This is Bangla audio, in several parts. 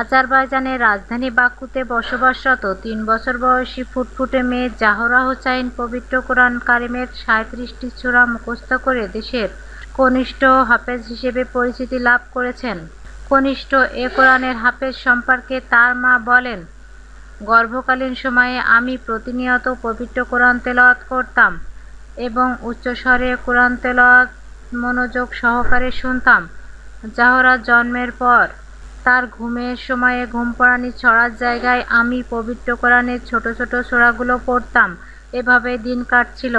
আজারবাইজানের রাজধানী বাকুতে বসবাসরত তিন বছর বয়সী ফুটফুটে মেয়ে জাহরা হোসাইন পবিত্র কোরআন কারিমের সাঁত্রিশটি চূড়া মুখস্থ করে দেশের কনিষ্ঠ হাফেজ হিসেবে পরিচিতি লাভ করেছেন কনিষ্ঠ এ কোরআনের হাফেজ সম্পর্কে তার মা বলেন গর্ভকালীন সময়ে আমি প্রতিনিয়ত পবিত্র কোরআন তেলাওয়াত করতাম এবং উচ্চস্বরে কোরআন তেলাওয়াত মনোযোগ সহকারে শুনতাম জাহরা জন্মের পর তার ঘুমের সময়ে ঘুম পড়ানি ছড়ার জায়গায় আমি পবিত্র কোরআনের ছোট ছোট সোরাগুলো পড়তাম এভাবে দিন কাটছিল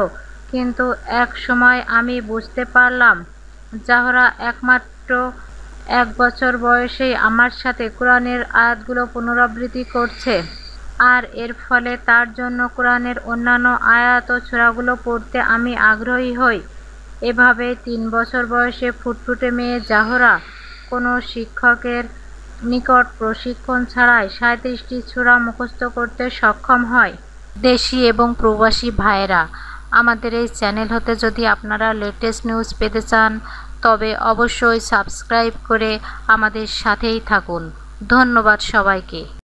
কিন্তু এক সময় আমি বুঝতে পারলাম জাহরা একমাত্র এক বছর বয়সেই আমার সাথে কোরআনের আয়াতগুলো পুনরাবৃত্তি করছে আর এর ফলে তার জন্য কোরআনের অন্যান্য আয়াত ও ছোড়াগুলো পড়তে আমি আগ্রহী হই এভাবে তিন বছর বয়সে ফুটফুটে মেয়ে জাহরা কোনো শিক্ষকের নিকট প্রশিক্ষণ ছাড়াই সাঁত্রিশটি ছোড়া মুখস্থ করতে সক্ষম হয় দেশি এবং প্রবাসী ভাইয়েরা আমাদের এই চ্যানেল হতে যদি আপনারা লেটেস্ট নিউজ পেতে চান তবে অবশ্যই সাবস্ক্রাইব করে আমাদের সাথেই থাকুন ধন্যবাদ সবাইকে